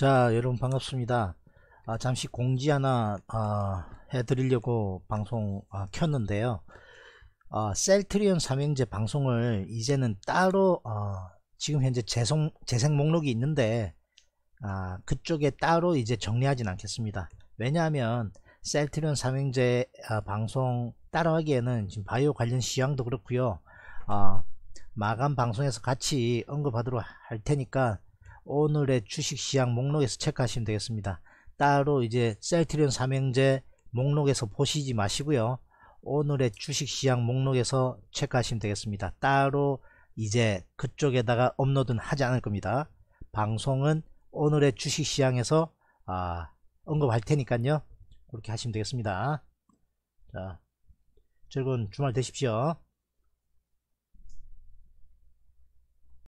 자 여러분 반갑습니다 아, 잠시 공지 하나 아, 해드리려고 방송 아, 켰는데요 아, 셀트리온 삼형제 방송을 이제는 따로 아, 지금 현재 재송, 재생 목록이 있는데 아, 그쪽에 따로 이제 정리하진 않겠습니다 왜냐하면 셀트리온 삼형제 방송 따라 하기에는 지금 바이오 관련 시황도 그렇고요 마감 방송에서 같이 언급하도록 할 테니까 오늘의 주식시장 목록에서 체크하시면 되겠습니다. 따로 이제 셀트리온 삼형제 목록에서 보시지 마시고요. 오늘의 주식시장 목록에서 체크하시면 되겠습니다. 따로 이제 그쪽에다가 업로드는 하지 않을 겁니다. 방송은 오늘의 주식시장에서 아, 언급할 테니까요. 그렇게 하시면 되겠습니다. 자, 즐거운 주말 되십시오.